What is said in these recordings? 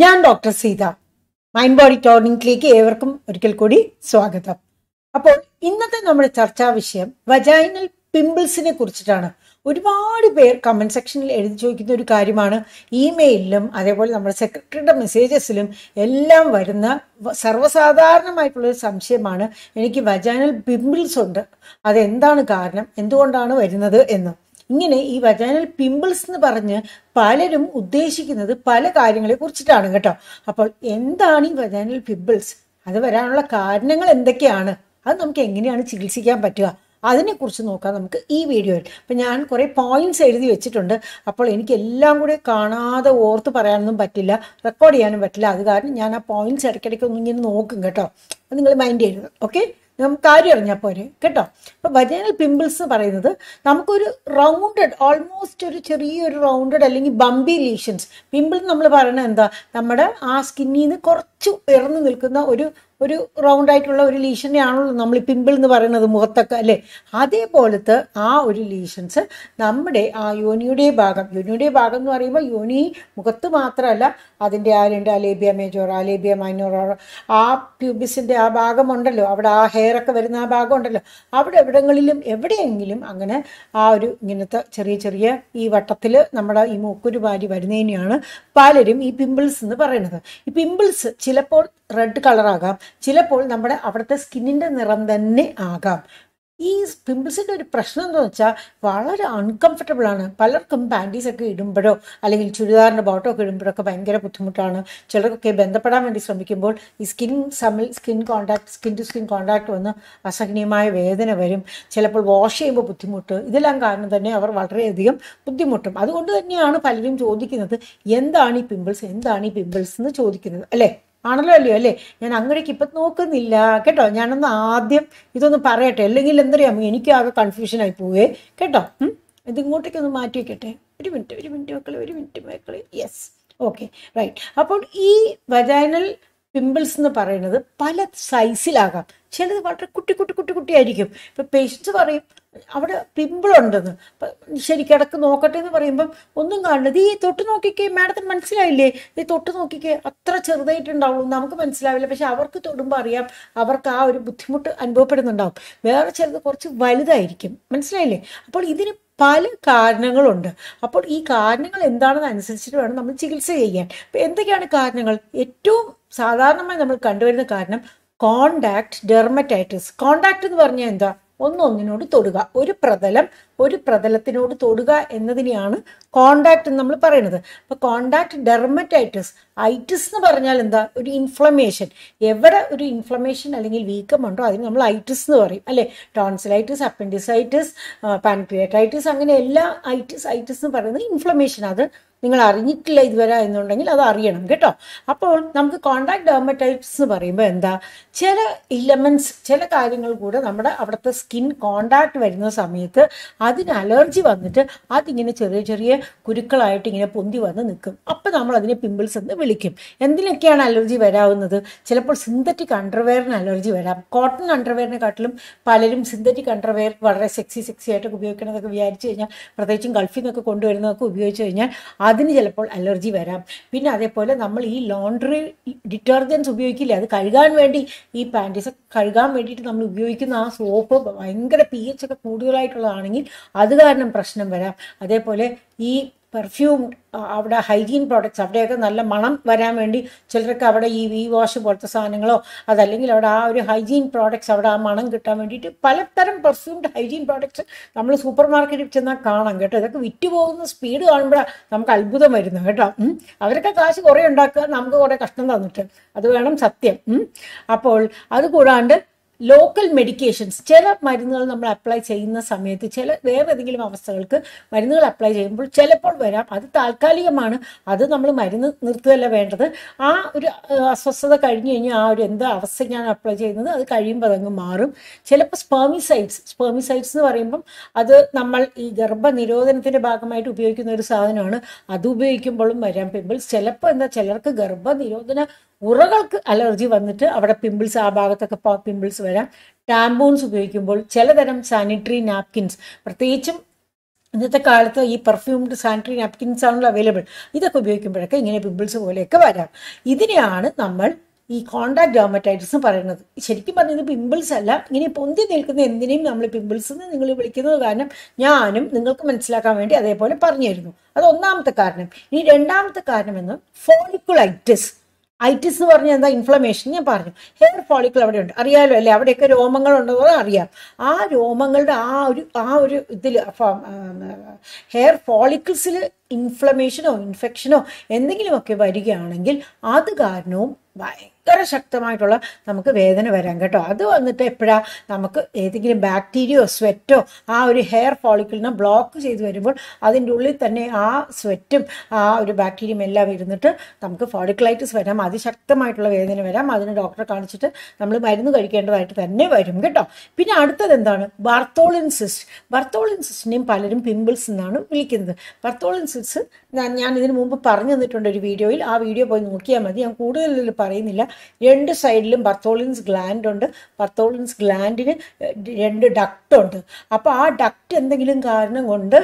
ഞാൻ doctor Sita mind body ടോണിംഗിലേക്ക് ഏവർക്കും ഒരിക്കൽ കൂടി സ്വാഗതം അപ്പോൾ ഇന്നത്തെ നമ്മുടെ ചർച്ചാ വിഷയം വജൈനൽ പിമ്പിൾസിനെ കുറിച്ചിട്ടാണ് ഒരുപാട് പേർ കമൻറ്റ് സെക്ഷനിൽ എഴുതി ചോദിക്കുന്ന ഒരു കാര്യമാണ് ഇമെയിലിലും അതേപോലെ നമ്മുടെ സെക്രട്ടറിയുടെ മെസ്സേജസിലും എല്ലാം വരുന്ന സർവ്വസാധാരണമായിട്ടുള്ളൊരു സംശയമാണ് എനിക്ക് വജൈനൽ പിമ്പിൾസ് ഉണ്ട് അതെന്താണ് കാരണം എന്തുകൊണ്ടാണ് വരുന്നത് എന്ന് ഇങ്ങനെ ഈ വജാനൽ പിമ്പിൾസ് എന്ന് പറഞ്ഞ് പലരും ഉദ്ദേശിക്കുന്നത് പല കാര്യങ്ങളെ കുറിച്ചിട്ടാണ് കേട്ടോ അപ്പോൾ എന്താണ് ഈ വജാനൽ പിമ്പിൾസ് അത് വരാനുള്ള കാരണങ്ങൾ എന്തൊക്കെയാണ് അത് നമുക്ക് എങ്ങനെയാണ് ചികിത്സിക്കാൻ പറ്റുക അതിനെക്കുറിച്ച് നോക്കാം നമുക്ക് ഈ വീഡിയോയിൽ അപ്പം ഞാൻ കുറേ പോയിന്റ്സ് എഴുതി വെച്ചിട്ടുണ്ട് അപ്പോൾ എനിക്ക് എല്ലാം കൂടി കാണാതെ ഓർത്ത് പറയാനൊന്നും പറ്റില്ല റെക്കോർഡ് ചെയ്യാനും പറ്റില്ല അത് കാരണം ഞാൻ ആ പോയിന്റ്സ് ഇടയ്ക്കിടയ്ക്ക് ഒന്നും ഇങ്ങനെ നോക്കും കേട്ടോ അത് നിങ്ങൾ മൈൻഡ് ചെയ്യരുത് ഓക്കെ നമുക്ക് കാര്യം അറിഞ്ഞാൽ പോരെ കേട്ടോ അപ്പോൾ വജനൽ പിമ്പിൾസ് എന്ന് പറയുന്നത് നമുക്കൊരു റൗണ്ടഡ് ഓൾമോസ്റ്റ് ഒരു ചെറിയൊരു റൗണ്ടഡ് അല്ലെങ്കിൽ ബംബി ലീഷൻസ് പിമ്പിൾ നമ്മൾ പറയണത് എന്താ നമ്മുടെ ആ സ്കിന്നിൽ നിന്ന് കുറച്ച് ഉയർന്നു നിൽക്കുന്ന ഒരു ഒരു റൗണ്ട് ആയിട്ടുള്ള ഒരു ലീഷനെ ആണല്ലോ നമ്മൾ പിമ്പിൾ എന്ന് പറയുന്നത് മുഖത്തൊക്കെ അല്ലേ അതേപോലത്തെ ആ ഒരു ലീഷൻസ് നമ്മുടെ ആ യോനിയുടെ ഭാഗം യോനിയുടെ ഭാഗം എന്ന് പറയുമ്പോൾ യോനി മുഖത്ത് മാത്രമല്ല അതിൻ്റെ ആ രണ്ട് അലേബിയ മേജോർ അലേബിയ മൈനോറോ ആ പ്യൂബിസിൻ്റെ ആ ഭാഗമുണ്ടല്ലോ അവിടെ ആ ഹെയറൊക്കെ വരുന്ന ആ ഭാഗം ഉണ്ടല്ലോ അവിടെ എവിടെങ്ങളിലും എവിടെയെങ്കിലും അങ്ങനെ ആ ഒരു ഇങ്ങനത്തെ ചെറിയ ചെറിയ ഈ വട്ടത്തിൽ നമ്മുടെ ഈ മൂക്കുരുമാരി വരുന്നതിനെയാണ് പലരും ഈ പിമ്പിൾസ് എന്ന് പറയുന്നത് ഈ പിമ്പിൾസ് ചിലപ്പോൾ റെഡ് കളറാകാം ചിലപ്പോൾ നമ്മുടെ അവിടുത്തെ സ്കിന്നിൻ്റെ നിറം തന്നെ ആകാം ഈ പിമ്പിൾസിൻ്റെ ഒരു പ്രശ്നം എന്ന് വെച്ചാൽ വളരെ അൺകംഫർട്ടബിൾ ആണ് പലർക്കും പാൻറ്റീസൊക്കെ ഇടുമ്പോഴോ അല്ലെങ്കിൽ ചുരിദാറിൻ്റെ ബോട്ടോ ഒക്കെ ഇടുമ്പോഴൊക്കെ ഭയങ്കര ബുദ്ധിമുട്ടാണ് ചിലർക്കൊക്കെ ബന്ധപ്പെടാൻ വേണ്ടി ശ്രമിക്കുമ്പോൾ ഈ സ്കിൻ സമ്മിൽ skin contact skin to skin contact വന്ന് അസഹനീയമായ വേദന വരും ചിലപ്പോൾ വാഷ് ചെയ്യുമ്പോൾ ബുദ്ധിമുട്ട് ഇതെല്ലാം കാരണം തന്നെ അവർ വളരെയധികം ബുദ്ധിമുട്ടും അതുകൊണ്ട് തന്നെയാണ് പലരും ചോദിക്കുന്നത് എന്താണ് ഈ പിമ്പിൾസ് എന്താണ് ഈ പിമ്പിൾസ് എന്ന് ചോദിക്കുന്നത് അല്ലേ ആണല്ലോ അല്ലയോ അല്ലേ ഞാൻ അങ്ങടേക്ക് ഇപ്പം നോക്കുന്നില്ല കേട്ടോ ഞാനൊന്ന് ആദ്യം ഇതൊന്ന് പറയട്ടെ അല്ലെങ്കിൽ എന്തറിയാമോ എനിക്ക് ആകെ കൺഫ്യൂഷനായി പോവേ കേട്ടോ ഇത് ഇങ്ങോട്ടേക്ക് ഒന്ന് മാറ്റി വെക്കട്ടെ ഒരു മിനിറ്റ് ഒരു മിനിറ്റ് മക്കളെ ഒരു മിനിറ്റ് മക്കളെ യെസ് ഓക്കെ റൈറ്റ് അപ്പോൾ ഈ വജൈനൽ പിമ്പിൾസ് എന്ന് പറയുന്നത് പല സൈസിലാകാം ചിലത് വളരെ കുട്ടി കുട്ടി കുട്ടി കുട്ടിയായിരിക്കും ഇപ്പം പേഷ്യൻസ് പറയും അവിടെ പിമ്പിളുണ്ടെന്ന് ശരി കിടക്ക് നോക്കട്ടെ എന്ന് പറയുമ്പം ഒന്നും കാണുന്നത് ഈ തൊട്ട് നോക്കിക്കേ മാഡത്തിന് മനസ്സിലായില്ലേ ഈ തൊട്ട് നോക്കിക്കേ അത്ര ചെറുതായിട്ടുണ്ടാവുള്ളൂ നമുക്ക് മനസ്സിലാവില്ല പക്ഷെ അവർക്ക് തൊടുമ്പോൾ അറിയാം അവർക്ക് ആ ഒരു ബുദ്ധിമുട്ട് അനുഭവപ്പെടുന്നുണ്ടാവും വേറെ ചിലത് കുറച്ച് വലുതായിരിക്കും മനസ്സിലായില്ലേ അപ്പോൾ ഇതിന് പല കാരണങ്ങളുണ്ട് അപ്പോൾ ഈ കാരണങ്ങൾ എന്താണെന്ന് അനുസരിച്ചിട്ട് വേണം നമ്മൾ ചികിത്സ ചെയ്യാൻ എന്തൊക്കെയാണ് കാരണങ്ങൾ ഏറ്റവും സാധാരണമായി നമ്മൾ കണ്ടുവരുന്ന കാരണം കോണ്ടാക്ട് ഡെർമറ്റൈറ്റിസ് കോണ്ടാക്ട് എന്ന് പറഞ്ഞാൽ എന്താ ഒന്നൊന്നിനോട് തൊടുക ഒരു പ്രതലം ഒരു പ്രതലത്തിനോട് തൊടുക എന്നതിനെയാണ് കോണ്ടാക്ട് എന്ന് നമ്മൾ പറയുന്നത് അപ്പോൾ കോണ്ടാക്ട് ഡെർമറ്റൈറ്റിസ് ഐറ്റിസ് എന്ന് പറഞ്ഞാൽ എന്താ ഒരു ഇൻഫ്ലമേഷൻ എവിടെ ഒരു ഇൻഫ്ലമേഷൻ അല്ലെങ്കിൽ വീക്കമുണ്ടോ അതിന് നമ്മൾ ഐറ്റിസ് എന്ന് പറയും അല്ലേ ടോൺസിലൈറ്റിസ് അപ്പൻഡിസൈറ്റിസ് പാൻക്രിയേറ്റൈറ്റിസ് അങ്ങനെ എല്ലാ ഐറ്റിസ് ഐറ്റിസ് എന്ന് പറയുന്നത് ഇൻഫ്ലമേഷൻ അത് നിങ്ങൾ അറിഞ്ഞിട്ടില്ല ഇതുവരെ എന്നുണ്ടെങ്കിൽ അത് അറിയണം കേട്ടോ അപ്പോൾ നമുക്ക് കോണ്ടാക്ട് ഡെർമറ്റൈറ്റിസ് എന്ന് പറയുമ്പോൾ എന്താ ചില ഇലമെൻസ് ചില കാര്യങ്ങൾ കൂടെ നമ്മുടെ അവിടുത്തെ സ്കിൻ കോണ്ടാക്ട് വരുന്ന സമയത്ത് അതിന് അലർജി വന്നിട്ട് അതിങ്ങനെ ചെറിയ ചെറിയ കുരുക്കളായിട്ട് ഇങ്ങനെ പൊന്തി വന്ന് നിൽക്കും അപ്പോൾ നമ്മൾ അതിനെ പിമ്പിൾസ് എന്ന് വിളിക്കും എന്തിനൊക്കെയാണ് അലർജി വരാവുന്നത് ചിലപ്പോൾ സിന്തറ്റിക് അണ്ടർവെയറിന് അലർജി വരാം കോട്ടൺ അണ്ടർവെയറിനെക്കാട്ടിലും പലരും സിന്തറ്റിക് അണ്ടർവെയർ വളരെ സെക്സി സെക്സി ആയിട്ടൊക്കെ ഉപയോഗിക്കണമെന്നൊക്കെ വിചാരിച്ചു കഴിഞ്ഞാൽ പ്രത്യേകിച്ചും ഗൾഫിൽ നിന്നൊക്കെ കൊണ്ടുവരുന്നതൊക്കെ ഉപയോഗിച്ച് കഴിഞ്ഞാൽ അതിന് ചിലപ്പോൾ അലർജി വരാം പിന്നെ അതേപോലെ നമ്മൾ ഈ ലോണ്ടറി ഡിറ്റർജൻസ് ഉപയോഗിക്കില്ല അത് കഴുകാൻ വേണ്ടി ഈ പാൻറ്റീസ് കഴുകാൻ വേണ്ടിയിട്ട് നമ്മൾ ഉപയോഗിക്കുന്ന ആ സോപ്പ് ഭയങ്കര പി എച്ച് ഒക്കെ കൂടുതലായിട്ടുള്ളതാണെങ്കിൽ അത് കാരണം പ്രശ്നം വരാം അതേപോലെ ഈ പെർഫ്യൂം അവിടെ ഹൈജീൻ പ്രോഡക്റ്റ്സ് അവിടെയൊക്കെ നല്ല മണം വരാൻ വേണ്ടി ചിലർക്ക് അവിടെ ഈ വി വാഷ് പോലത്തെ സാധനങ്ങളോ അതല്ലെങ്കിൽ അവിടെ ആ ഒരു ഹൈജീൻ പ്രോഡക്റ്റ്സ് അവിടെ ആ മണം കിട്ടാൻ വേണ്ടിയിട്ട് പലതരം പെർഫ്യൂംഡ് ഹൈജീൻ പ്രോഡക്റ്റ്സ് നമ്മൾ സൂപ്പർ മാർക്കറ്റിൽ ചെന്നാൽ കാണാം കേട്ടോ ഇതൊക്കെ വിറ്റ് പോകുന്ന സ്പീഡ് കാണുമ്പോഴാണ് നമുക്ക് അത്ഭുതം വരുന്നത് കേട്ടോ അവരൊക്കെ കാശ് കുറേ ഉണ്ടാക്കുക നമുക്ക് കുറേ കഷ്ടം തന്നിട്ട് അത് വേണം സത്യം അപ്പോൾ അതുകൂടാണ്ട് ലോക്കൽ മെഡിക്കേഷൻസ് ചില മരുന്നുകൾ നമ്മൾ അപ്ലൈ ചെയ്യുന്ന സമയത്ത് ചില വേറെ ഏതെങ്കിലും അവസ്ഥകൾക്ക് മരുന്നുകൾ അപ്ലൈ ചെയ്യുമ്പോൾ ചിലപ്പോൾ വരാം അത് താൽക്കാലികമാണ് അത് നമ്മൾ മരുന്ന് നിർത്തുകയല്ല വേണ്ടത് ആ ഒരു അസ്വസ്ഥത കഴിഞ്ഞു കഴിഞ്ഞാൽ ആ ഒരു എന്ത് അവസ്ഥയ്ക്കാണ് അപ്ലൈ ചെയ്യുന്നത് അത് കഴിയുമ്പോൾ അതങ്ങ് മാറും ചിലപ്പോൾ സ്പെർമിസൈഡ്സ് സ്പെർമിസൈഡ്സ് എന്ന് പറയുമ്പം അത് നമ്മൾ ഈ ഗർഭനിരോധനത്തിൻ്റെ ഭാഗമായിട്ട് ഉപയോഗിക്കുന്ന ഒരു സാധനമാണ് അത് ഉപയോഗിക്കുമ്പോഴും വരാം പിമ്പിൾസ് ചിലപ്പോൾ എന്താ ചിലർക്ക് ഗർഭനിരോധന ഉറകൾക്ക് അലർജി വന്നിട്ട് അവിടെ പിമ്പിൾസ് ആ ഭാഗത്തൊക്കെ പിമ്പിൾസ് വരാം ടാമ്പൂൺസ് ഉപയോഗിക്കുമ്പോൾ ചിലതരം സാനിറ്ററി നാപ്കിൻസ് പ്രത്യേകിച്ചും ഇന്നത്തെ കാലത്ത് ഈ പെർഫ്യൂംഡ് സാനിറ്ററി നാപ്കിൻസ് ആണല്ലോ അവൈലബിൾ ഇതൊക്കെ ഉപയോഗിക്കുമ്പോഴൊക്കെ ഇങ്ങനെ പിമ്പിൾസ് പോലെയൊക്കെ വരാം ഇതിനെയാണ് നമ്മൾ ഈ കോണ്ടാക്ട് ഡെർമറ്റൈറ്റിസ് എന്ന് പറയുന്നത് ശരിക്കും പറഞ്ഞത് പിമ്പിൾസ് അല്ല ഇങ്ങനെ പൊന്തി നിൽക്കുന്ന എന്തിനേയും നമ്മൾ പിമ്പിൾസ് എന്ന് നിങ്ങൾ വിളിക്കുന്നത് കാരണം ഞാനും നിങ്ങൾക്ക് മനസ്സിലാക്കാൻ വേണ്ടി അതേപോലെ പറഞ്ഞിരുന്നു അത് ഒന്നാമത്തെ കാരണം ഇനി രണ്ടാമത്തെ എന്ന് ഫോളിക്കുളൈറ്റിസ് ഐറ്റിസ് എന്ന് പറഞ്ഞാൽ എന്താ ഇൻഫ്ലമേഷൻ ഞാൻ പറഞ്ഞു ഹെയർ ഫോളിക്കിൾ അവിടെ ഉണ്ട് അറിയാമല്ലോ അല്ലേ അവിടെയൊക്കെ രോമങ്ങൾ ഉണ്ടെന്നത് അറിയാം ആ രോമങ്ങളുടെ ആ ഒരു ആ ഒരു ഇതിൽ ഹെയർ ഫോളിക്കിൾസിൽ ഇൻഫ്ലമേഷനോ ഇൻഫെക്ഷനോ എന്തെങ്കിലുമൊക്കെ വരികയാണെങ്കിൽ അത് കാരണവും ഭയ ഭയങ്കര ശക്തമായിട്ടുള്ള നമുക്ക് വേദന വരാം കേട്ടോ അത് വന്നിട്ട് എപ്പോഴാ നമുക്ക് ഏതെങ്കിലും ബാക്ടീരിയോ സ്വെറ്റോ ആ ഒരു ഹെയർ ഫോളിക്കിളിനെ ബ്ലോക്ക് ചെയ്ത് വരുമ്പോൾ അതിൻ്റെ ഉള്ളിൽ തന്നെ ആ സ്വെറ്റും ആ ഒരു ബാക്ടീരിയയും എല്ലാം ഇരുന്നിട്ട് നമുക്ക് ഫോളിക്കിളൈറ്റിസ് വരാം അതിശക്തമായിട്ടുള്ള വേദന വരാം അതിന് ഡോക്ടറെ കാണിച്ചിട്ട് നമ്മൾ മരുന്ന് കഴിക്കേണ്ടതായിട്ട് തന്നെ വരും കേട്ടോ പിന്നെ അടുത്തത് എന്താണ് ബർത്തോളിൻ സിസ്റ്റ് ബർത്തോളിൻ പലരും പിമ്പിൾസ് എന്നാണ് വിളിക്കുന്നത് ബർത്തോളിൻ സിസ്റ്റ് ഞാൻ ഇതിനു മുമ്പ് പറഞ്ഞു തന്നിട്ടുണ്ട് ഒരു വീഡിയോയിൽ ആ വീഡിയോ പോയി നോക്കിയാൽ മതി ഞാൻ കൂടുതൽ പറയുന്നില്ല രണ്ട് സൈഡിലും ബർത്തോളിൻസ് ഗ്ലാൻഡ് ഉണ്ട് ബർത്തോളിൻസ് ഗ്ലാൻഡിന് രണ്ട് ഡക്ട് ഉണ്ട് അപ്പോൾ ആ ഡക്റ്റ് എന്തെങ്കിലും കാരണം കൊണ്ട്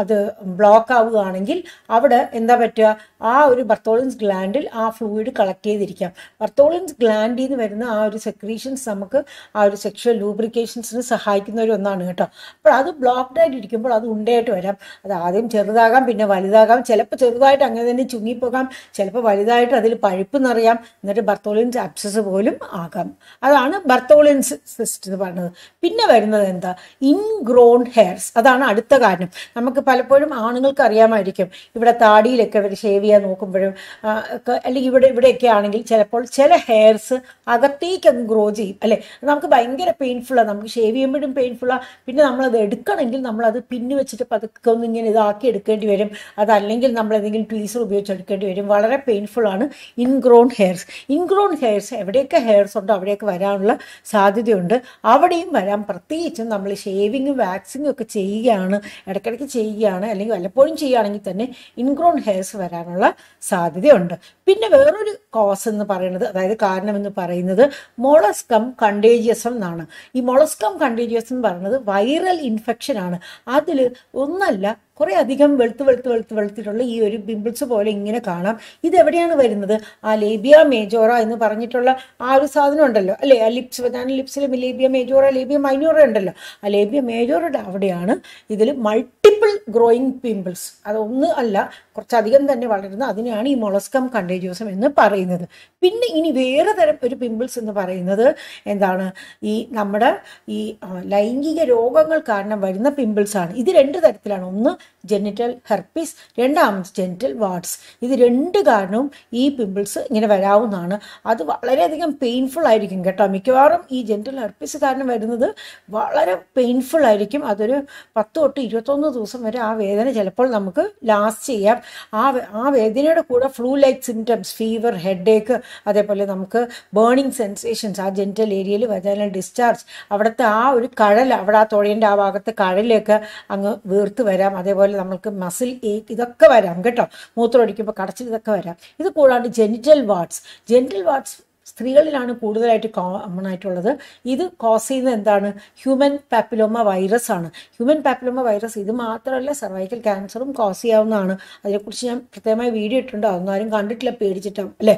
അത് ബ്ലോക്ക് ആവുകയാണെങ്കിൽ അവിടെ എന്താ പറ്റുക ആ ഒരു ബർത്തോളിൻസ് ഗ്ലാൻഡിൽ ആ ഫ്ലൂയിഡ് കളക്ട് ചെയ്തിരിക്കാം ബർത്തോളിൻസ് ഗ്ലാൻഡിൽ നിന്ന് വരുന്ന ആ ഒരു സെക്രീഷൻസ് നമുക്ക് ആ ഒരു സെക്ഷൽ ലൂബ്രിക്കേഷൻസിന് സഹായിക്കുന്ന ഒരു ഒന്നാണ് കേട്ടോ അപ്പോൾ അത് ബ്ലോക്ക്ഡ് ആയിട്ട് ഇരിക്കുമ്പോൾ അത് ഉണ്ടായിട്ട് വരാം അത് ആദ്യം ചെറുതാകാം പിന്നെ വലുതാകാം ചിലപ്പോൾ ചെറുതായിട്ട് അങ്ങനെ തന്നെ ചുങ്ങിപ്പോകാം ചിലപ്പോൾ വലുതായിട്ട് അതിൽ പഴുപ്പ് നിറയാം എന്നിട്ട് ബർത്തോളിൻസ് അബ്സസ് പോലും ആകാം അതാണ് ബർത്തോളിൻസ് സിസ്റ്റ് എന്ന് പറയുന്നത് പിന്നെ വരുന്നത് എന്താ ഇൻഗ്രോൺ ഹെയർസ് അതാണ് അടുത്ത കാരണം നമുക്ക് പലപ്പോഴും ആണുങ്ങൾക്ക് അറിയാമായിരിക്കും ഇവിടെ താടിയിലൊക്കെ ഇവർ ഷേവ് ചെയ്യാൻ നോക്കുമ്പോഴും അല്ലെങ്കിൽ ഇവിടെ ഇവിടെയൊക്കെ ആണെങ്കിൽ ചിലപ്പോൾ ചില ഹെയർസ് അകത്തേക്കങ്ങ് ഗ്രോ ചെയ്യും അല്ലേ നമുക്ക് ഭയങ്കര പെയിൻഫുള്ളാണ് നമുക്ക് ഷേവ് ചെയ്യുമ്പോഴും പെയിൻഫുള്ളാണ് പിന്നെ നമ്മളത് എടുക്കണമെങ്കിൽ നമ്മളത് പിന്നു വെച്ചിട്ട് പതുക്കെ ഒന്ന് ഇങ്ങനെ ഇതാക്കി എടുക്കേണ്ടി വരും അതല്ലെങ്കിൽ നമ്മൾ എന്തെങ്കിലും ട്വീസർ ഉപയോഗിച്ച് എടുക്കേണ്ടി വരും വളരെ പെയിൻഫുള്ളാണ് ഇൻഗ്രോൺ ഹെയർസ് ഇൻഗ്രോൺ ഹെയർസ് എവിടെയൊക്കെ ഹെയർസ് ഉണ്ടോ അവിടെയൊക്കെ വരാനുള്ള സാധ്യതയുണ്ട് അവിടെയും വരാം പ്രത്യേകിച്ചും നമ്മൾ ഷേവിങ്ങും വാക്സിങ്ങും ഒക്കെ ചെയ്യുകയാണ് ഇടയ്ക്ക് ഇടയ്ക്കിടയ്ക്ക് ചെയ്യുകയാണ് അല്ലെങ്കിൽ വല്ലപ്പോഴും ചെയ്യുകയാണെങ്കിൽ തന്നെ ഇൻഗ്രോൺ ഹെയർസ് വരാനുള്ള സാധ്യതയുണ്ട് പിന്നെ വേറൊരു കോസ് എന്ന് പറയുന്നത് അതായത് കാരണം എന്ന് പറയുന്നത് മൊളസ്കം കണ്ടേജിയസം എന്നാണ് ഈ മൊളസ്കം കണ്ടേജിയസം എന്ന് പറയുന്നത് വൈറൽ ഇൻഫെക്ഷൻ ആണ് അതിൽ ഒന്നല്ല കുറേ അധികം വെളുത്ത് വെളുത്ത് വെളുത്ത് വെളുത്തിട്ടുള്ള ഈ ഒരു പിമ്പിൾസ് പോലെ ഇങ്ങനെ കാണാം ഇത് എവിടെയാണ് വരുന്നത് ആ ലേബിയ മേജോറ എന്ന് പറഞ്ഞിട്ടുള്ള ആ ഒരു സാധനം ഉണ്ടല്ലോ അല്ലേ ആ ലിപ്സ് ഞാൻ ലിപ്സിൽ ലേബിയ മേജോറ ലേബിയ മൈനോറ ഉണ്ടല്ലോ ആ ലേബിയ മേജോറയുടെ അവിടെയാണ് ഇതിൽ മൾട്ടിപ്പിൾ ഗ്രോയിങ് പിമ്പിൾസ് അതൊന്നും അല്ല കുറച്ചധികം തന്നെ വളരുന്ന അതിനെയാണ് ഈ മൊളസ്കം കണ്ടേ കണ്ടേജിയസും എന്ന് പറയുന്നത് പിന്നെ ഇനി വേറെ തരം ഒരു പിമ്പിൾസ് എന്ന് പറയുന്നത് എന്താണ് ഈ നമ്മുടെ ഈ ലൈംഗിക രോഗങ്ങൾ കാരണം വരുന്ന പിമ്പിൾസാണ് ഇത് രണ്ട് തരത്തിലാണ് ഒന്ന് ജെനിറ്റൽ ഹെർപ്പിസ് രണ്ടാമത് ജെനിറ്റൽ വാർഡ്സ് ഇത് രണ്ട് കാരണവും ഈ പിമ്പിൾസ് ഇങ്ങനെ വരാവുന്നതാണ് അത് വളരെയധികം പെയിൻഫുൾ ആയിരിക്കും കേട്ടോ മിക്കവാറും ഈ ജെനിറ്റൽ ഹെർപ്പിസ് കാരണം വരുന്നത് വളരെ പെയിൻഫുൾ ആയിരിക്കും അതൊരു പത്ത് തൊട്ട് ഇരുപത്തൊന്ന് ദിവസം വരെ ആ വേദന ചിലപ്പോൾ നമുക്ക് ലാസ്റ്റ് ചെയ്യാം ആ ആ വേദനയുടെ കൂടെ flu like symptoms fever headache അതേപോലെ നമുക്ക് ബേണിംഗ് സെൻസേഷൻസ് ആ ജെൻറ്റൽ ഏരിയയിൽ വജാനൽ ഡിസ്ചാർജ് അവിടുത്തെ ആ ഒരു കഴൽ അവിടെ ആ തൊഴേൻ്റെ ആ ഭാഗത്ത് കഴലൊക്കെ അങ്ങ് വീർത്ത് വരാം അതേപോലെ നമുക്ക് മസിൽ ഏക്ക് ഇതൊക്കെ വരാം കേട്ടോ മൂത്രം ഒഴിക്കുമ്പോൾ കടച്ചിൽ ഇതൊക്കെ വരാം ഇത് കൂടാണ്ട് ജെനിറ്റൽ വാർഡ്സ് ജെനിറ്റൽ വാർഡ്സ് സ്ത്രീകളിലാണ് കൂടുതലായിട്ട് കോമൺ ആയിട്ടുള്ളത് ഇത് കോസ് ചെയ്യുന്ന എന്താണ് ഹ്യൂമൻ പാപ്പിലോമ വൈറസ് ആണ് ഹ്യൂമൻ പാപ്പിലോമ വൈറസ് ഇത് മാത്രമല്ല സർവൈക്കൽ ക്യാൻസറും കോസ് ചെയ്യാവുന്നതാണ് അതിനെക്കുറിച്ച് ഞാൻ പ്രത്യേകമായി വീഡിയോ ഇട്ടുണ്ട് അതൊന്നും ആരും കണ്ടിട്ടില്ല പേടിച്ചിട്ടാണ് അല്ലേ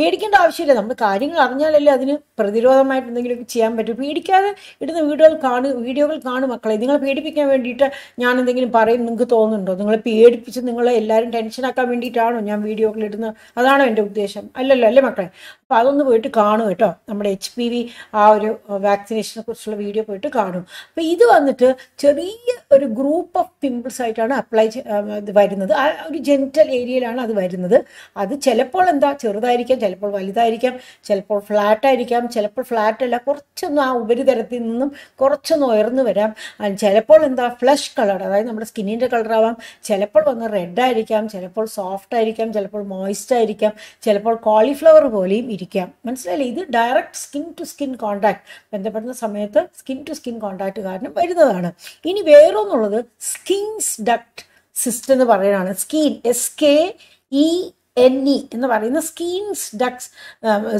പേടിക്കേണ്ട ആവശ്യമില്ല നമ്മൾ കാര്യങ്ങൾ അറിഞ്ഞാലല്ലേ അതിന് പ്രതിരോധമായിട്ട് എന്തെങ്കിലുമൊക്കെ ചെയ്യാൻ പറ്റും പേടിക്കാതെ ഇടുന്ന വീഡിയോകൾ കാണും വീഡിയോകൾ കാണും മക്കളെ നിങ്ങളെ പേടിപ്പിക്കാൻ വേണ്ടിയിട്ട് ഞാൻ എന്തെങ്കിലും പറയും നിങ്ങൾക്ക് തോന്നുന്നുണ്ടോ നിങ്ങളെ പേടിപ്പിച്ച് നിങ്ങളെ എല്ലാവരും ടെൻഷനാക്കാൻ വേണ്ടിയിട്ടാണോ ഞാൻ വീഡിയോകളിടുന്നത് അതാണോ എൻ്റെ ഉദ്ദേശം അല്ലല്ലോ അല്ലേ മക്കളെ അപ്പോൾ അതൊന്ന് പോയിട്ട് കാണും കേട്ടോ നമ്മുടെ എച്ച് പി വി ആ ഒരു വാക്സിനേഷനെ കുറിച്ചുള്ള വീഡിയോ പോയിട്ട് കാണും അപ്പോൾ ഇത് വന്നിട്ട് ചെറിയ ഒരു ഗ്രൂപ്പ് ഓഫ് പിമ്പിൾസ് ആയിട്ടാണ് അപ്ലൈ ഇത് വരുന്നത് ആ ഒരു ജെൻറ്റൽ ഏരിയയിലാണ് അത് വരുന്നത് അത് ചിലപ്പോൾ എന്താ ചെറുതായിരിക്കാം ചിലപ്പോൾ വലുതായിരിക്കാം ചിലപ്പോൾ ഫ്ലാറ്റ് ആയിരിക്കാം ചിലപ്പോൾ ഫ്ലാറ്റ് അല്ല കുറച്ചൊന്ന് ആ ഉപരിതലത്തിൽ നിന്നും കുറച്ചൊന്ന് ഉയർന്നു വരാം ചിലപ്പോൾ എന്താ ഫ്ലഷ് കളർ അതായത് നമ്മുടെ സ്കിന്നിൻ്റെ കളറാവാം ചിലപ്പോൾ വന്ന് റെഡ് ആയിരിക്കാം ചിലപ്പോൾ സോഫ്റ്റ് ആയിരിക്കാം ചിലപ്പോൾ മോയിസ്റ്റ് ആയിരിക്കാം ചിലപ്പോൾ കോളിഫ്ലവർ പോലെയും ഇരിക്കാം മനസ്സിലായില്ലേ ഇത് direct skin to skin contact ബന്ധപ്പെടുന്ന സമയത്ത് സ്കിൻ ടു സ്കിൻ കോണ്ടാക്ട് കാരണം വരുന്നതാണ് ഇനി വേറൊന്നുള്ളത് സ്കിൻസ് ഡക്ട് സിസ്റ്റം എന്ന് പറയുന്നതാണ് Skene S K E N E e എന്ന് പറയുന്ന സ്കീൻസ് ഡക്സ്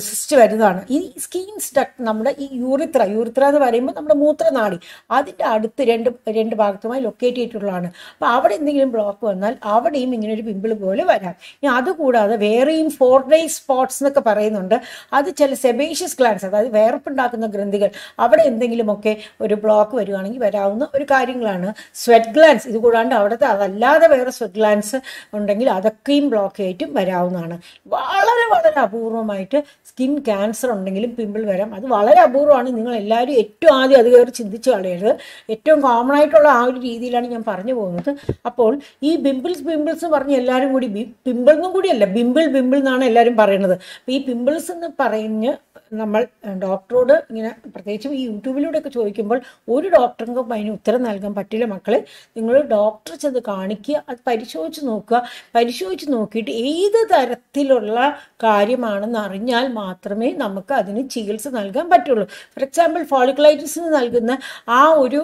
സിസ്റ്റ് വരുന്നതാണ് ഈ സ്കീൻസ് ഡക് നമ്മുടെ ഈ യൂറിത്ര യൂറിത്ര എന്ന് പറയുമ്പോൾ നമ്മുടെ മൂത്രനാടി അതിൻ്റെ അടുത്ത് രണ്ട് രണ്ട് ഭാഗത്തുമായി ലൊക്കേറ്റ് ചെയ്തിട്ടുള്ളതാണ് അപ്പോൾ അവിടെ എന്തെങ്കിലും ബ്ലോക്ക് വന്നാൽ അവിടെയും ഇങ്ങനെ ഒരു പിമ്പിൾ പോലെ വരാം ഇനി അതുകൂടാതെ വേറെയും ഫോർ ഡേ സ്പോട്ട്സ് എന്നൊക്കെ പറയുന്നുണ്ട് അത് ചില സെബേഷ്യസ് ഗ്ലാൻസ് അതായത് വേർപ്പുണ്ടാക്കുന്ന ഗ്രന്ഥികൾ അവിടെ എന്തെങ്കിലുമൊക്കെ ഒരു ബ്ലോക്ക് വരുവാണെങ്കിൽ വരാവുന്ന ഒരു കാര്യങ്ങളാണ് സ്വെറ്റ് ഗ്ലാൻസ് ഇതുകൂടാണ്ട് അവിടുത്തെ അതല്ലാതെ വേറെ സ്വെറ്റ് ഗ്ലാൻസ് ഉണ്ടെങ്കിൽ അതൊക്കെയും ബ്ലോക്ക് ആയിട്ടും വരാവുന്നതാണ് വളരെ വളരെ അപൂർവമായിട്ട് സ്കിൻ ക്യാൻസർ ഉണ്ടെങ്കിലും പിമ്പിൾ വരാം അത് വളരെ അപൂർവമാണ് നിങ്ങൾ എല്ലാവരും ഏറ്റവും ആദ്യം അത് കയറി ചിന്തിച്ച് കളയരുത് ഏറ്റവും കോമൺ ആയിട്ടുള്ള ആ ഒരു രീതിയിലാണ് ഞാൻ പറഞ്ഞു പോകുന്നത് അപ്പോൾ ഈ പിമ്പിൾസ് പിമ്പിൾസ് എന്ന് പറഞ്ഞ് എല്ലാവരും കൂടി പിമ്പിൾ എന്നും കൂടിയല്ല ബിമ്പിൾ ബിമ്പിൾ എന്നാണ് എല്ലാവരും പറയുന്നത് ഈ പിമ്പിൾസ് എന്ന് പറഞ്ഞ് നമ്മൾ ഡോക്ടറോട് ഇങ്ങനെ പ്രത്യേകിച്ചും ഈ യൂട്യൂബിലൂടെയൊക്കെ ചോദിക്കുമ്പോൾ ഒരു ഡോക്ടർക്കും അതിന് ഉത്തരം നൽകാൻ പറ്റില്ല മക്കളെ നിങ്ങൾ ഡോക്ടർ ചെന്ന് കാണിക്കുക അത് പരിശോധിച്ച് നോക്കുക പരിശോധിച്ച് നോക്കിയിട്ട് ഏത് തരത്തിലുള്ള കാര്യമാണെന്ന് അറിഞ്ഞാൽ മാത്രമേ നമുക്ക് അതിന് ചികിത്സ നൽകാൻ പറ്റുള്ളൂ ഫോർ എക്സാമ്പിൾ ഫോളിക്കുലൈറ്റിസിന് നൽകുന്ന ആ ഒരു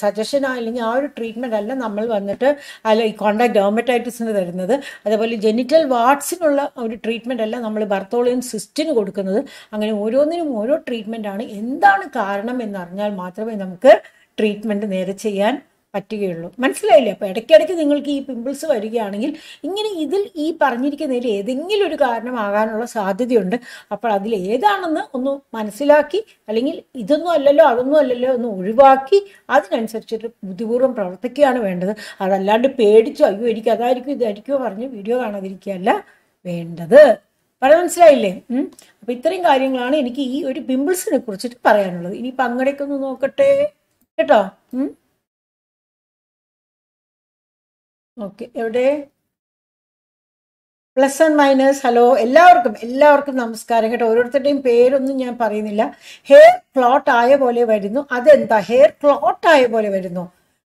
സജഷൻ അല്ലെങ്കിൽ ആ ഒരു ട്രീറ്റ്മെൻ്റ് അല്ല നമ്മൾ വന്നിട്ട് അല്ല ഈ കോണ്ടാക്ട് ഡോമറ്റൈറ്റിസിന് തരുന്നത് അതേപോലെ ജെനിറ്റൽ വാട്സിനുള്ള ഒരു ട്രീറ്റ്മെൻ്റ് അല്ല നമ്മൾ ബർത്തോളിയൻ സിസ്റ്റിന് കൊടുക്കുന്നത് അങ്ങനെ അങ്ങനെ ഓരോന്നിനും ഓരോ ട്രീറ്റ്മെൻ്റ് ആണ് എന്താണ് കാരണം എന്നറിഞ്ഞാൽ മാത്രമേ നമുക്ക് ട്രീറ്റ്മെൻറ്റ് നേരെ ചെയ്യാൻ പറ്റുകയുള്ളൂ മനസ്സിലായില്ലേ അപ്പോൾ ഇടയ്ക്കിടയ്ക്ക് നിങ്ങൾക്ക് ഈ പിമ്പിൾസ് വരികയാണെങ്കിൽ ഇങ്ങനെ ഇതിൽ ഈ പറഞ്ഞിരിക്കുന്നതിൽ ഏതെങ്കിലും ഒരു കാരണമാകാനുള്ള സാധ്യതയുണ്ട് അപ്പോൾ അതിൽ ഏതാണെന്ന് ഒന്ന് മനസ്സിലാക്കി അല്ലെങ്കിൽ ഇതൊന്നും അല്ലല്ലോ അതൊന്നും അല്ലല്ലോ ഒന്ന് ഒഴിവാക്കി അതിനനുസരിച്ചിട്ട് ബുദ്ധിപൂർവ്വം പ്രവർത്തിക്കുകയാണ് വേണ്ടത് അതല്ലാണ്ട് പേടിച്ചോ അയ്യോ എനിക്ക് അതായിരിക്കും ഇതായിരിക്കുമോ പറഞ്ഞ് വീഡിയോ കാണാതിരിക്കുകയല്ല വേണ്ടത് വളരെ മനസ്സിലായില്ലേ അപ്പൊ ഇത്രയും കാര്യങ്ങളാണ് എനിക്ക് ഈ ഒരു പിമ്പിൾസിനെ കുറിച്ചിട്ട് പറയാനുള്ളത് ഇനിയിപ്പോൾ അങ്ങനെയൊക്കെ ഒന്ന് നോക്കട്ടെ കേട്ടോ ഓക്കെ എവിടെ പ്ലസ് ആൻഡ് മൈനസ് ഹലോ എല്ലാവർക്കും എല്ലാവർക്കും നമസ്കാരം കേട്ടോ ഓരോരുത്തരുടെയും പേരൊന്നും ഞാൻ പറയുന്നില്ല ഹെയർ ക്ലോട്ട് ആയ പോലെ വരുന്നു അതെന്താ ഹെയർ ക്ലോട്ട് ആയ പോലെ വരുന്നു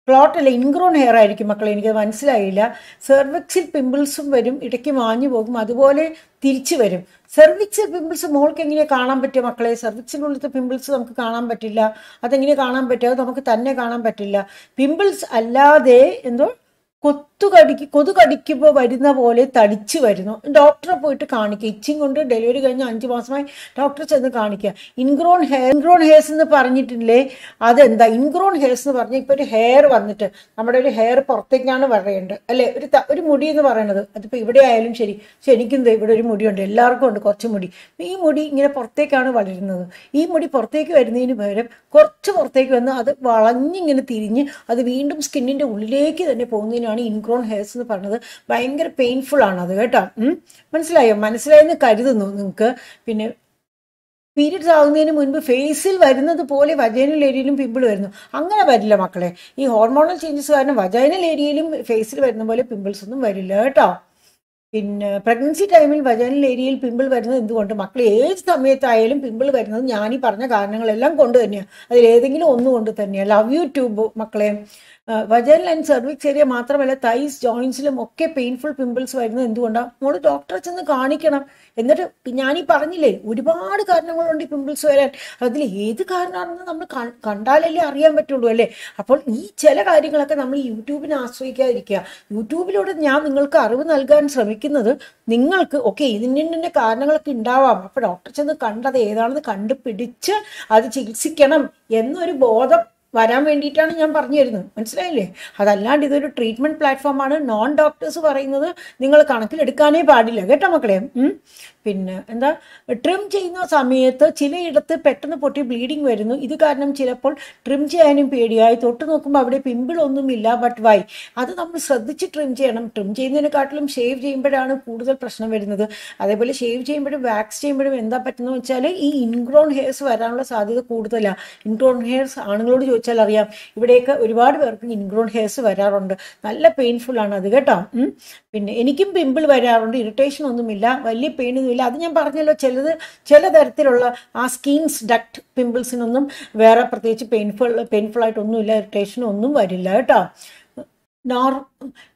ക്ലോട്ടല്ല ഇൻഗ്രോൺ ഹെയർ ആയിരിക്കും മക്കളെ എനിക്കത് മനസ്സിലായില്ല സെർവിക്സിൽ പിമ്പിൾസും വരും ഇടയ്ക്ക് മാഞ്ഞു പോകും അതുപോലെ തിരിച്ചു വരും സെർവിക്സിൽ പിമ്പിൾസ് മോൾക്ക് എങ്ങനെ കാണാൻ പറ്റുക മക്കളെ സെർവിക്സിനുള്ളിലത്തെ പിമ്പിൾസ് നമുക്ക് കാണാൻ പറ്റില്ല അതെങ്ങനെ കാണാൻ പറ്റുമോ നമുക്ക് തന്നെ കാണാൻ പറ്റില്ല പിമ്പിൾസ് അല്ലാതെ എന്തോ കൊത്ത് കൊത്തു കടിക്ക് കൊതു കടിക്കുമ്പോൾ വരുന്ന പോലെ തടിച്ചു വരുന്നു ഡോക്ടറെ പോയിട്ട് കാണിക്കുക ഇച്ചിങ് കൊണ്ട് ഡെലിവറി കഴിഞ്ഞ അഞ്ച് മാസമായി ഡോക്ടറെ ചെന്ന് കാണിക്കുക ഇൻഗ്രോൺ ഹെയർ ഇൻഗ്രോൺ ഹെയർസ് എന്ന് പറഞ്ഞിട്ടില്ലേ അതെന്താ ഇൻഗ്രോൺ ഹെയർസ് എന്ന് പറഞ്ഞാൽ ഇപ്പോൾ ഒരു ഹെയർ വന്നിട്ട് നമ്മുടെ ഒരു ഹെയർ പുറത്തേക്കാണ് വരേണ്ടത് അല്ലേ ഒരു ഒരു മുടി എന്ന് പറയുന്നത് അതിപ്പോൾ ഇവിടെ ആയാലും ശരി ശരിക്കും ഇവിടെ ഒരു മുടിയുണ്ട് എല്ലാവർക്കും ഉണ്ട് കുറച്ച് മുടി ഈ മുടി ഇങ്ങനെ പുറത്തേക്കാണ് വളരുന്നത് ഈ മുടി പുറത്തേക്ക് വരുന്നതിന് പകരം കുറച്ച് പുറത്തേക്ക് വന്ന് അത് വളഞ്ഞിങ്ങനെ തിരിഞ്ഞ് അത് വീണ്ടും സ്കിന്നിൻ്റെ ഉള്ളിലേക്ക് തന്നെ പോകുന്നതിനാണ് ഇൻഗ്രോൺ മാക്രോൺ ഹെയർസ് എന്ന് പറഞ്ഞത് ഭയങ്കര പെയിൻഫുൾ ആണ് അത് കേട്ടോ മനസ്സിലായോ മനസ്സിലായെന്ന് കരുതുന്നു നിങ്ങൾക്ക് പിന്നെ പീരീഡ്സ് ആകുന്നതിന് മുൻപ് ഫേസിൽ വരുന്നത് പോലെ വജൈനൽ ഏരിയയിലും പിമ്പിൾ വരുന്നു അങ്ങനെ വരില്ല മക്കളെ ഈ ഹോർമോണൽ ചേഞ്ചസ് കാരണം വജൈനൽ ഏരിയയിലും ഫേസിൽ വരുന്ന പോലെ പിമ്പിൾസ് ഒന്നും വരില്ല കേട്ടോ പിന്നെ പ്രഗ്നൻസി ടൈമിൽ വജൈനൽ ഏരിയയിൽ പിമ്പിൾ വരുന്നത് എന്തുകൊണ്ട് മക്കൾ ഏത് സമയത്തായാലും പിമ്പിൾ വരുന്നത് ഞാൻ ഈ പറഞ്ഞ കാരണങ്ങളെല്ലാം കൊണ്ട് തന്നെയാണ് അതിൽ ഏതെങ്കിലും ഒന്ന് തന്നെയാണ് ലവ് യു ട്യൂബ് മക്കളെ വജൽ ആൻഡ് സെർവിക്സ് ഏരിയ മാത്രമല്ല തൈസ് ജോയിൻസിലും ഒക്കെ പെയിൻഫുൾ പിമ്പിൾസ് വരുന്നത് എന്തുകൊണ്ടാണ് മോള് ഡോക്ടറെ ചെന്ന് കാണിക്കണം എന്നിട്ട് ഞാനീ പറഞ്ഞില്ലേ ഒരുപാട് കാരണങ്ങളുണ്ട് ഈ പിമ്പിൾസ് വരാൻ അതിൽ ഏത് കാരണമാണെന്ന് നമ്മൾ കണ്ടാലല്ലേ അറിയാൻ പറ്റുള്ളൂ അല്ലേ അപ്പോൾ ഈ ചില കാര്യങ്ങളൊക്കെ നമ്മൾ യൂട്യൂബിനെ ആശ്രയിക്കാതിരിക്കുക യൂട്യൂബിലൂടെ ഞാൻ നിങ്ങൾക്ക് അറിവ് നൽകാൻ ശ്രമിക്കുന്നത് നിങ്ങൾക്ക് ഓക്കെ ഇതിൻ്റെ കാരണങ്ങളൊക്കെ ഉണ്ടാവാം അപ്പോൾ ഡോക്ടർ ചെന്ന് കണ്ടത് ഏതാണെന്ന് കണ്ടുപിടിച്ച് അത് ചികിത്സിക്കണം എന്നൊരു ബോധം വരാൻ വേണ്ടിയിട്ടാണ് ഞാൻ പറഞ്ഞു തരുന്നത് മനസ്സിലായില്ലേ അതല്ലാണ്ട് ഇതൊരു ട്രീറ്റ്മെൻറ്റ് പ്ലാറ്റ്ഫോമാണ് നോൺ ഡോക്ടേഴ്സ് പറയുന്നത് നിങ്ങൾ കണക്കിലെടുക്കാനേ പാടില്ല കേട്ടോ മക്കളെ പിന്നെ എന്താ ട്രിം ചെയ്യുന്ന സമയത്ത് ചിലയിടത്ത് പെട്ടെന്ന് പൊട്ടി ബ്ലീഡിങ് വരുന്നു ഇത് കാരണം ചിലപ്പോൾ ട്രിം ചെയ്യാനും പേടിയായി തൊട്ട് നോക്കുമ്പോൾ അവിടെ പിമ്പിളൊന്നുമില്ല ബട്ട് വൈ അത് നമ്മൾ ശ്രദ്ധിച്ച് ട്രിം ചെയ്യണം ട്രിം ചെയ്യുന്നതിനെക്കാട്ടിലും ഷേവ് ചെയ്യുമ്പോഴാണ് കൂടുതൽ പ്രശ്നം വരുന്നത് അതേപോലെ ഷേവ് ചെയ്യുമ്പോഴും വാക്സ് ചെയ്യുമ്പോഴും എന്താ പറ്റുന്നത് വെച്ചാൽ ഈ ഇൻഗ്രോൺ ഹെയർസ് വരാനുള്ള സാധ്യത കൂടുതലാണ് ഇൻഗ്രോൺ ഹെയർസ് ആണുങ്ങളോട് ചോദിച്ചു ചോദിച്ചാൽ അറിയാം ഇവിടെയൊക്കെ ഒരുപാട് പേർക്ക് ഇൻഗ്രോൺ ഹെയർസ് വരാറുണ്ട് നല്ല പെയിൻഫുൾ ആണ് അത് കേട്ടോ പിന്നെ എനിക്കും പിമ്പിൾ വരാറുണ്ട് ഇറിറ്റേഷൻ ഒന്നുമില്ല വലിയ ഒന്നുമില്ല അത് ഞാൻ പറഞ്ഞല്ലോ ചിലത് ചില തരത്തിലുള്ള ആ സ്കിൻസ് ഡക്ട് പിമ്പിൾസിനൊന്നും വേറെ പ്രത്യേകിച്ച് പെയിൻഫുൾ പെയിൻഫുൾ ആയിട്ടൊന്നുമില്ല ഇറിറ്റേഷനൊന്നും വരില്ല കേട്ടോ നോർ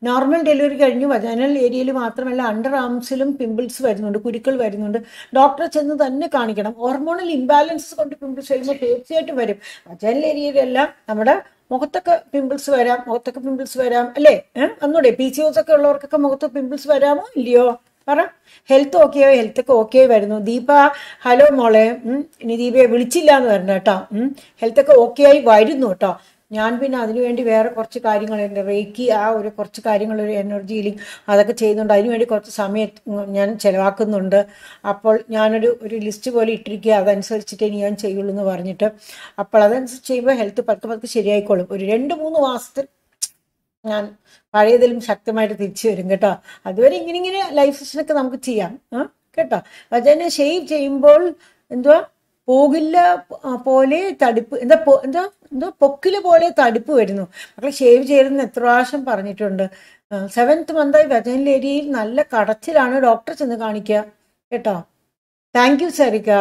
നോർമൽ ഡെലിവറി കഴിഞ്ഞ് വജാനൽ ഏരിയയിൽ മാത്രമല്ല അണ്ടർ ആംസിലും പിമ്പിൾസ് വരുന്നുണ്ട് കുരുക്കൾ വരുന്നുണ്ട് ഡോക്ടറെ ചെന്ന് തന്നെ കാണിക്കണം ഹോർമോണൽ ഇംബാലൻസ് കൊണ്ട് പിമ്പിൾസ് വരുമ്പോൾ തീർച്ചയായിട്ടും വരും വജാനൽ ഏരിയയിലെല്ലാം നമ്മുടെ മുഖത്തൊക്കെ പിമ്പിൾസ് വരാം മുഖത്തൊക്കെ പിമ്പിൾസ് വരാം അല്ലേ അന്നൂടെ പി സി ഒസ് ഒക്കെ ഉള്ളവർക്കൊക്കെ മുഖത്ത് പിമ്പിൾസ് വരാമോ ഇല്ലയോ പറ ഹെൽത്ത് ഓക്കെ ആയോ ഹെൽത്ത് ഒക്കെ ഓക്കെ വരുന്നു ദീപ ഹലോ മോളെ ഇനി ദീപയെ വിളിച്ചില്ല എന്ന് പറഞ്ഞു കേട്ടോ ഹെൽത്ത് ഒക്കെ ഓക്കെ ആയി വരുന്നു കേട്ടോ ഞാൻ പിന്നെ അതിനുവേണ്ടി വേറെ കുറച്ച് കാര്യങ്ങൾ എൻ്റെ റേക്കി ആ ഒരു കുറച്ച് കാര്യങ്ങൾ ഒരു എനർജി ഹീലിംഗ് അതൊക്കെ ചെയ്യുന്നുണ്ട് അതിനുവേണ്ടി കുറച്ച് സമയം ഞാൻ ചിലവാക്കുന്നുണ്ട് അപ്പോൾ ഞാനൊരു ഒരു ലിസ്റ്റ് പോലെ ഇട്ടിരിക്കുക അതനുസരിച്ചിട്ട് ഇനി ഞാൻ ചെയ്യുള്ളൂ എന്ന് പറഞ്ഞിട്ട് അപ്പോൾ അതനുസരിച്ച് ചെയ്യുമ്പോൾ ഹെൽത്ത് പതുക്കെ പതുക്കെ ശരിയായിക്കോളും ഒരു രണ്ട് മൂന്ന് മാസത്തിൽ ഞാൻ പഴയതിലും ശക്തമായിട്ട് തിരിച്ചു വരും കേട്ടോ അതുവരെ ഇങ്ങനെ ഇങ്ങനെ ലൈഫ് സെഷനൊക്കെ നമുക്ക് ചെയ്യാം കേട്ടോ അതിനെ ഷെയ്വ് ചെയ്യുമ്പോൾ എന്തുവാ പോകില്ല പോലെ തടിപ്പ് എന്താ എന്താ എന്തോ പൊക്കില് പോലെ തടുപ്പ് വരുന്നു മക്കളെ ഷേവ് ചെയ്തെന്ന് എത്ര പ്രാവശ്യം പറഞ്ഞിട്ടുണ്ട് സെവൻത്ത് മന്തായി വെജനൽ നല്ല കടച്ചിലാണ് ഡോക്ടർ ചെന്ന് കാണിക്കുക കേട്ടോ thank you Sarika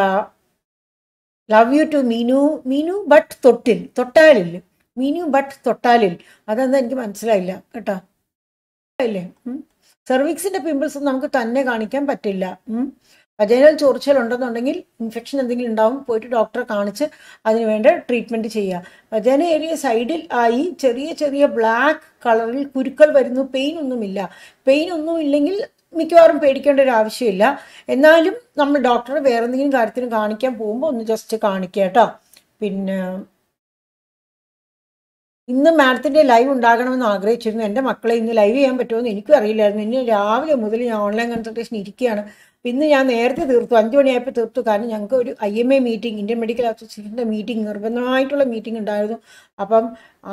love you too Meenu Meenu but തൊട്ടിൽ തൊട്ടാലിൽ മീനു ബട്ട് തൊട്ടാലിൽ അതെന്താ എനിക്ക് മനസ്സിലായില്ല കേട്ടോ അല്ലേ സെർവിക്സിന്റെ പിമ്പിൾസ് നമുക്ക് തന്നെ കാണിക്കാൻ പറ്റില്ല വജൈനൽ ചൊറിച്ചൽ ഉണ്ടെന്നുണ്ടെങ്കിൽ ഇൻഫെക്ഷൻ എന്തെങ്കിലും ഉണ്ടാവും പോയിട്ട് ഡോക്ടറെ കാണിച്ച് അതിനുവേണ്ട ട്രീറ്റ്മെൻറ്റ് ചെയ്യുക വജൈന ഏരിയ സൈഡിൽ ആയി ചെറിയ ചെറിയ ബ്ലാക്ക് കളറിൽ കുരുക്കൾ വരുന്നു പെയിൻ ഒന്നുമില്ല പെയിൻ ഒന്നുമില്ലെങ്കിൽ മിക്കവാറും പേടിക്കേണ്ട ഒരു ആവശ്യമില്ല എന്നാലും നമ്മൾ ഡോക്ടറെ വേറെ എന്തെങ്കിലും കാര്യത്തിന് കാണിക്കാൻ പോകുമ്പോൾ ഒന്ന് ജസ്റ്റ് കാണിക്കുക കേട്ടോ പിന്നെ ഇന്ന് മാഡത്തിൻ്റെ ലൈവ് ഉണ്ടാകണമെന്ന് ആഗ്രഹിച്ചിരുന്നു എൻ്റെ മക്കളെ ഇന്ന് ലൈവ് ചെയ്യാൻ പറ്റുമോ എന്ന് എനിക്കും അറിയില്ലായിരുന്നു ഇന്ന് രാവിലെ മുതൽ ഞാൻ ഓൺലൈൻ കൺസൾട്ടേഷൻ ഇരിക്കുകയാണ് ഇന്ന് ഞാൻ നേരത്തെ തീർത്തു അഞ്ചു മണിയായപ്പോൾ തീർത്തു കാരണം ഞങ്ങൾക്ക് ഒരു I M A meeting Indian medical അസോസിയേഷൻ്റെ മീറ്റിംഗ് നിർബന്ധമായിട്ടുള്ള മീറ്റിംഗ് ഉണ്ടായിരുന്നു അപ്പം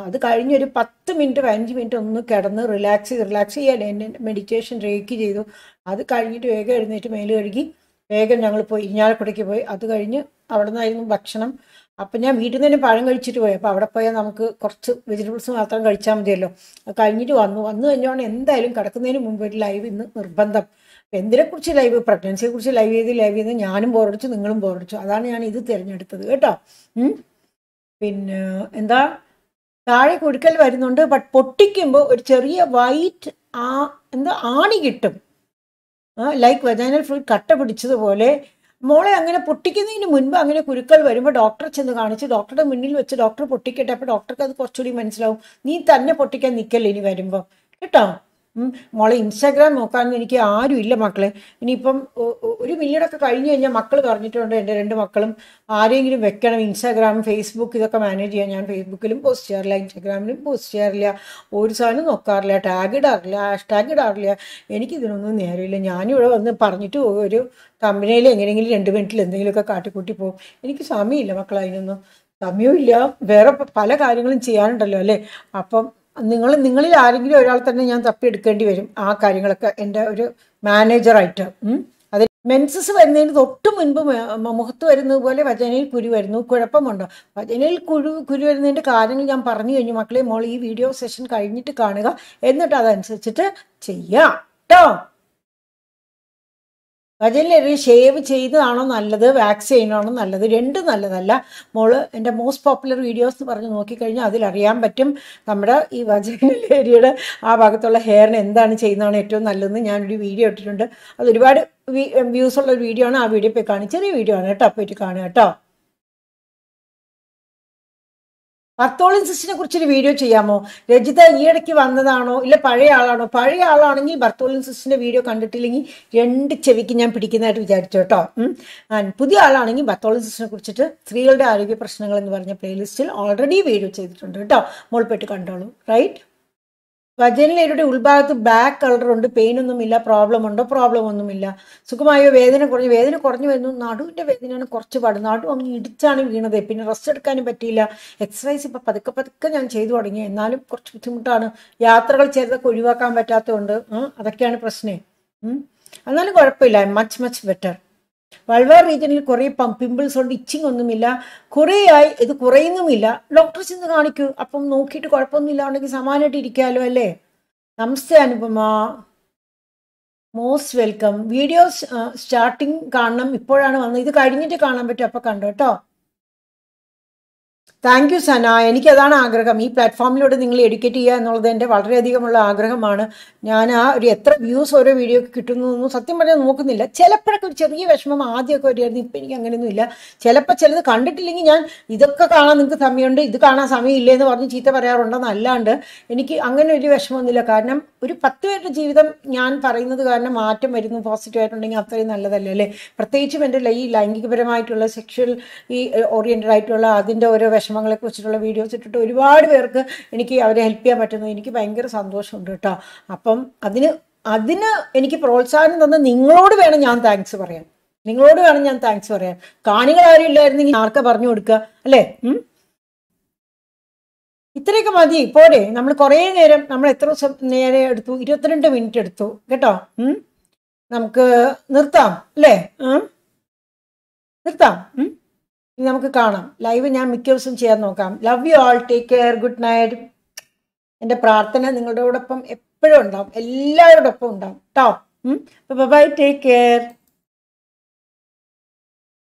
അത് കഴിഞ്ഞൊരു പത്ത് മിനിറ്റ് പതിനഞ്ച് മിനിറ്റ് ഒന്ന് കിടന്ന് റിലാക്സ് ചെയ്ത് റിലാക്സ് ചെയ്യാൻ എൻ്റെ മെഡിറ്റേഷൻ റേക്ക് ചെയ്തു അത് കഴിഞ്ഞിട്ട് വേഗം എഴുന്നേറ്റ് മേല് കഴുകി വേഗം ഞങ്ങൾ പോയി ഇഞ്ഞാലക്കുടയ്ക്ക് പോയി അത് കഴിഞ്ഞ് അവിടെ നിന്നായിരുന്നു ഭക്ഷണം അപ്പം ഞാൻ വീട്ടിൽ നിന്ന് തന്നെ പഴം കഴിച്ചിട്ട് പോയി അപ്പോൾ അവിടെ പോയാൽ നമുക്ക് കുറച്ച് വെജിറ്റബിൾസ് മാത്രം കഴിച്ചാൽ മതിയല്ലോ കഴിഞ്ഞിട്ട് വന്നു വന്നു കഴിഞ്ഞാണ് എന്തായാലും കിടക്കുന്നതിന് മുമ്പ് ഒരു ലൈവ് ഇന്ന് നിർബന്ധം എന്തിനെക്കുറിച്ച് ലൈവ് പ്രഗ്നൻസിയെ കുറിച്ച് ലൈവ് ചെയ്ത് ലൈവ് ചെയ്ത് ഞാനും ബോറടിച്ചു നിങ്ങളും ബോറടിച്ചു അതാണ് ഞാൻ ഇത് തിരഞ്ഞെടുത്തത് കേട്ടോ പിന്നെ എന്താ താഴെ കൊടുക്കൽ വരുന്നുണ്ട് ബട്ട് പൊട്ടിക്കുമ്പോൾ ഒരു ചെറിയ വൈറ്റ് ആ എന്താ ആണി കിട്ടും ലൈക്ക് വെജൈനൽ ഫ്ലൂയിഡ് കട്ട പിടിച്ചതുപോലെ മോളെ അങ്ങനെ പൊട്ടിക്കുന്നതിന് മുൻപ് അങ്ങനെ കുരുക്കൾ വരുമ്പോൾ ഡോക്ടറെ ചെന്ന് കാണിച്ച് ഡോക്ടറുടെ മുന്നിൽ വെച്ച് ഡോക്ടർ പൊട്ടിക്കട്ടെ അപ്പോൾ ഡോക്ടർക്ക് അത് കുറച്ചുകൂടി മനസ്സിലാവും നീ തന്നെ പൊട്ടിക്കാൻ നിൽക്കല്ലേ ഇനി വരുമ്പോൾ കേട്ടോ മോളെ ഇൻസ്റ്റാഗ്രാം നോക്കാനൊന്നും എനിക്ക് ആരും ഇല്ല മക്കളെ ഇനിയിപ്പം ഒരു മില്യണൊക്കെ കഴിഞ്ഞു കഴിഞ്ഞാൽ മക്കൾ പറഞ്ഞിട്ടുണ്ട് എൻ്റെ രണ്ട് മക്കളും ആരെങ്കിലും വെക്കണം ഇൻസ്റ്റാഗ്രാം ഫേസ്ബുക്ക് ഇതൊക്കെ മാനേജ് ചെയ്യാൻ ഞാൻ ഫേസ്ബുക്കിലും പോസ്റ്റ് ചെയ്യാറില്ല ഇൻസ്റ്റാഗ്രാമിലും പോസ്റ്റ് ചെയ്യാറില്ല ഒരു സാധനം നോക്കാറില്ല ടാഗ് ഇടാറില്ല ഹാഷ്ടാഗ് ഇടാറില്ല എനിക്കിതിനൊന്നും നേരമില്ല ഞാനിവിടെ വന്ന് പറഞ്ഞിട്ട് ഒരു കമ്പനിയിൽ എങ്ങനെയെങ്കിലും രണ്ട് മിനിറ്റിൽ എന്തെങ്കിലുമൊക്കെ കാട്ടിക്കൂട്ടി പോകും എനിക്ക് സമയമില്ല മക്കൾ അതിനൊന്നും സമയമില്ല വേറെ പല കാര്യങ്ങളും ചെയ്യാനുണ്ടല്ലോ അല്ലേ അപ്പം നിങ്ങൾ നിങ്ങളിൽ ആരെങ്കിലും ഒരാൾ തന്നെ ഞാൻ തപ്പിയെടുക്കേണ്ടി വരും ആ കാര്യങ്ങളൊക്കെ എൻ്റെ ഒരു മാനേജറായിട്ട് അത് മെൻസസ് വരുന്നതിന് തൊട്ട് മുൻപ് മുഖത്ത് വരുന്നത് പോലെ വചനയിൽ കുരു വരുന്നു കുഴപ്പമുണ്ടോ വചനയിൽ കുരു കുരു വരുന്നതിൻ്റെ കാര്യങ്ങൾ ഞാൻ പറഞ്ഞു കഴിഞ്ഞു മക്കളെ മോൾ ഈ വീഡിയോ സെഷൻ കഴിഞ്ഞിട്ട് കാണുക എന്നിട്ട് അതനുസരിച്ചിട്ട് ചെയ്യാം കേട്ടോ അതിൽ ഷേവ് ചെയ്തതാണോ നല്ലത് വാക്സ് ചെയ്യുന്നതാണോ നല്ലത് രണ്ടും നല്ലതല്ല മോള് എൻ്റെ മോസ്റ്റ് പോപ്പുലർ വീഡിയോസ് എന്ന് പറഞ്ഞ് നോക്കിക്കഴിഞ്ഞാൽ അതിലറിയാൻ പറ്റും നമ്മുടെ ഈ വജൈനൽ ഏരിയയുടെ ആ ഭാഗത്തുള്ള ഹെയറിന് എന്താണ് ചെയ്യുന്നതാണ് ഏറ്റവും നല്ലതെന്ന് ഞാനൊരു വീഡിയോ ഇട്ടിട്ടുണ്ട് അത് ഒരുപാട് വ്യൂസ് ഉള്ള ഒരു വീഡിയോ ആണ് ആ വീഡിയോ പോയി കാണുക ചെറിയ വീഡിയോ ആണ് കേട്ടോ പോയിട്ട് കാണുക കേട്ടോ ബർത്തോളിൻ സിസ്റ്റിനെ കുറിച്ചൊരു വീഡിയോ ചെയ്യാമോ രജിത ഈയിടയ്ക്ക് വന്നതാണോ ഇല്ല പഴയ ആളാണോ പഴയ ആളാണെങ്കിൽ ബർത്തോളിൻ സിസ്റ്റിന്റെ വീഡിയോ കണ്ടിട്ടില്ലെങ്കിൽ രണ്ട് ചെവിക്ക് ഞാൻ പിടിക്കുന്നതായിട്ട് വിചാരിച്ചു കേട്ടോ പുതിയ ആളാണെങ്കിൽ ബർത്തോളിൻ സിസ്റ്റിനെ കുറിച്ചിട്ട് സ്ത്രീകളുടെ ആരോഗ്യ പ്രശ്നങ്ങൾ എന്ന് പറഞ്ഞ പ്ലേലിസ്റ്റിൽ ഓൾറെഡി വീഡിയോ ചെയ്തിട്ടുണ്ട് കേട്ടോ മോൾ പോയിട്ട് കണ്ടോളൂ റൈറ്റ് വജനിലയുടെ ഉൾഭാഗത്ത് ബ്ലാക്ക് കളറുണ്ട് ഒന്നുമില്ല പ്രോബ്ലം ഉണ്ടോ പ്രോബ്ലം ഒന്നുമില്ല സുഖമായോ വേദന കുറഞ്ഞു വേദന കുറഞ്ഞു വരുന്നു നടുവിൻ്റെ വേദനയാണ് കുറച്ച് പാട് നടു അങ്ങ് ഇടിച്ചാണ് വീണത് പിന്നെ റെസ്റ്റ് എടുക്കാനും പറ്റിയില്ല എക്സസൈസ് ഇപ്പം പതുക്കെ പതുക്കെ ഞാൻ ചെയ്തു തുടങ്ങി എന്നാലും കുറച്ച് ബുദ്ധിമുട്ടാണ് യാത്രകൾ ചെയ്തൊക്കെ ഒഴിവാക്കാൻ പറ്റാത്തതുകൊണ്ട് അതൊക്കെയാണ് പ്രശ്നം എന്നാലും കുഴപ്പമില്ല മച്ച് മച്ച് ബെറ്റർ വൾവർ റീജിയനിൽ കുറേ പിമ്പിൾസ് ഉണ്ട് ഇച്ചിങ് ഒന്നുമില്ല കുറേയായി ഇത് കുറയുന്നുമില്ല ഡോക്ടർ ചെന്ന് കാണിക്കൂ അപ്പം നോക്കിയിട്ട് കുഴപ്പമൊന്നുമില്ല ഉണ്ടെങ്കിൽ സമാനമായിട്ട് ഇരിക്കാമല്ലോ അല്ലേ നമസ്തേ Anupama most welcome video starting കാണണം ഇപ്പോഴാണ് വന്നത് ഇത് കഴിഞ്ഞിട്ട് കാണാൻ പറ്റും അപ്പോൾ കണ്ടു കേട്ടോ താങ്ക് യു സന എനിക്കതാണ് ആഗ്രഹം ഈ പ്ലാറ്റ്ഫോമിലൂടെ നിങ്ങൾ എഡ്യൂക്കേറ്റ് ചെയ്യുക എന്നുള്ളത് എൻ്റെ വളരെയധികമുള്ള ആഗ്രഹമാണ് ഞാൻ ആ ഒരു എത്ര വ്യൂസ് ഓരോ വീഡിയോക്ക് കിട്ടുന്നു എന്നൊന്നും സത്യം പറഞ്ഞാൽ നോക്കുന്നില്ല ചിലപ്പോഴൊക്കെ ഒരു ചെറിയ വിഷമം ആദ്യമൊക്കെ വരുമായിരുന്നു ഇപ്പം എനിക്ക് അങ്ങനെയൊന്നും ഇല്ല ചിലപ്പോൾ ചിലത് കണ്ടിട്ടില്ലെങ്കിൽ ഞാൻ ഇതൊക്കെ കാണാൻ നിങ്ങൾക്ക് സമയമുണ്ട് ഇത് കാണാൻ സമയമില്ല എന്ന് പറഞ്ഞ് ചീത്ത പറയാറുണ്ടെന്ന് അല്ലാണ്ട് എനിക്ക് അങ്ങനെ ഒരു വിഷമമൊന്നുമില്ല കാരണം ഒരു പത്ത് പേരുടെ ജീവിതം ഞാൻ പറയുന്നത് കാരണം മാറ്റം വരുന്നു പോസിറ്റീവ് ആയിട്ടുണ്ടെങ്കിൽ അത്രയും നല്ലതല്ലേ അല്ലേ പ്രത്യേകിച്ചും എൻ്റെ ഈ ലൈംഗികപരമായിട്ടുള്ള സെക്ഷൽ ഈ ഓറിയൻറ്റഡ് ആയിട്ടുള്ള അതിൻ്റെ ഓരോ വിഷമം വിഷമങ്ങളെ കുറിച്ചിട്ടുള്ള വീഡിയോസ് ഇട്ടിട്ട് ഒരുപാട് പേർക്ക് എനിക്ക് അവരെ ഹെൽപ്പ് ചെയ്യാൻ പറ്റുന്നു എനിക്ക് ഭയങ്കര സന്തോഷമുണ്ട് കേട്ടോ അപ്പം അതിന് അതിന് എനിക്ക് പ്രോത്സാഹനം തന്ന നിങ്ങളോട് വേണം ഞാൻ താങ്ക്സ് പറയാൻ നിങ്ങളോട് വേണം ഞാൻ താങ്ക്സ് പറയാൻ കാണികൾ ആരും ഇല്ലായിരുന്നെങ്കിൽ ആർക്ക പറഞ്ഞു കൊടുക്കുക അല്ലേ ഇത്രയൊക്കെ മതി പോരെ നമ്മൾ കുറേ നേരം നമ്മൾ എത്ര ദിവസം നേരെ എടുത്തു ഇരുപത്തിരണ്ട് മിനിറ്റ് എടുത്തു കേട്ടോ നമുക്ക് നിർത്താം അല്ലേ നിർത്താം ഇനി നമുക്ക് കാണാം ലൈവ് ഞാൻ മിക്ക ദിവസം ചെയ്യാൻ നോക്കാം love you all take care good night എൻ്റെ പ്രാർത്ഥന നിങ്ങളുടെ എപ്പോഴും ഉണ്ടാവും എല്ലാവരോടൊപ്പം ഉണ്ടാവും കേട്ടോ അപ്പോൾ ബൈ ടേക്ക് കെയർ